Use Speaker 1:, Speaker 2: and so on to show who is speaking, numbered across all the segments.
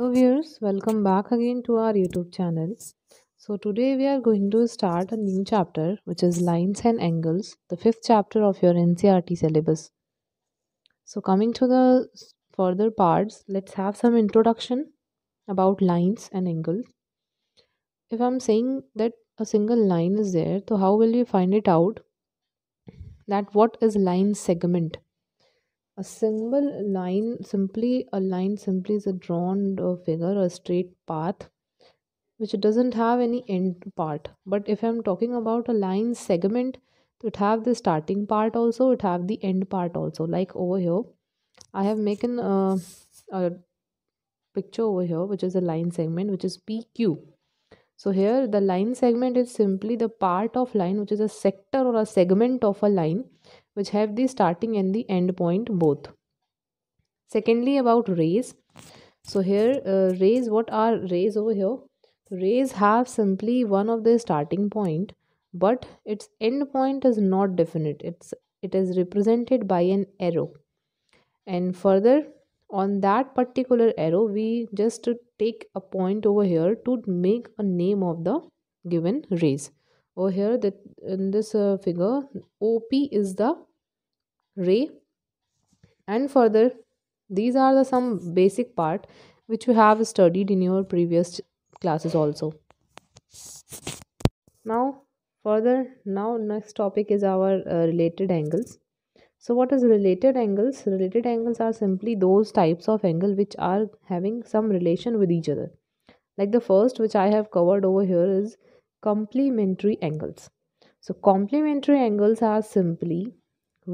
Speaker 1: Hello viewers, welcome back again to our YouTube channel. So today we are going to start a new chapter which is Lines and Angles, the fifth chapter of your NCRT syllabus. So coming to the further parts, let's have some introduction about lines and angles. If I'm saying that a single line is there, so how will we find it out that what is line segment? A single line, simply a line, simply is a drawn uh, figure, a straight path, which doesn't have any end part. But if I'm talking about a line segment, it have the starting part also, it have the end part also. Like over here, I have making a uh, a picture over here, which is a line segment, which is PQ. So here the line segment is simply the part of line which is a sector or a segment of a line which have the starting and the end point both secondly about rays so here uh, rays what are rays over here rays have simply one of the starting point but its end point is not definite it's it is represented by an arrow and further on that particular arrow we just take a point over here to make a name of the given rays over here that in this uh, figure op is the ray and further these are the some basic part which you have studied in your previous classes also now further now next topic is our uh, related angles so what is related angles related angles are simply those types of angle which are having some relation with each other like the first which i have covered over here is complementary angles so complementary angles are simply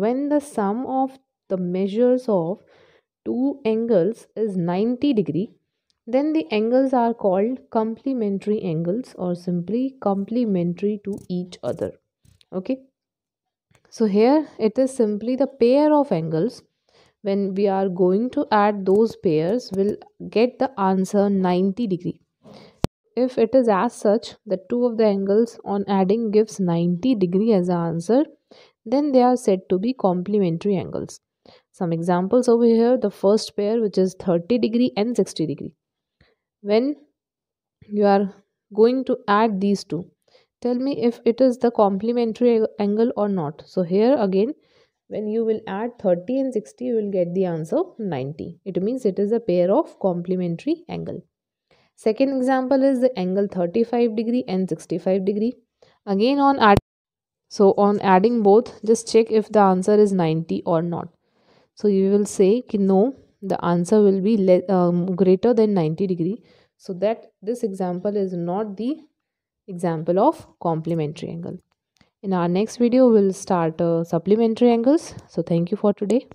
Speaker 1: when the sum of the measures of two angles is 90 degree then the angles are called complementary angles or simply complementary to each other okay so here it is simply the pair of angles when we are going to add those pairs we'll get the answer 90 degree if it is as such the two of the angles on adding gives 90 degree as answer then they are said to be complementary angles. Some examples over here the first pair, which is 30 degree and 60 degree. When you are going to add these two, tell me if it is the complementary angle or not. So, here again, when you will add 30 and 60, you will get the answer 90. It means it is a pair of complementary angle. Second example is the angle 35 degree and 65 degree. Again on adding. So on adding both, just check if the answer is 90 or not. So you will say ki no, the answer will be um, greater than 90 degree. So that this example is not the example of complementary angle. In our next video, we'll start uh, supplementary angles. So thank you for today.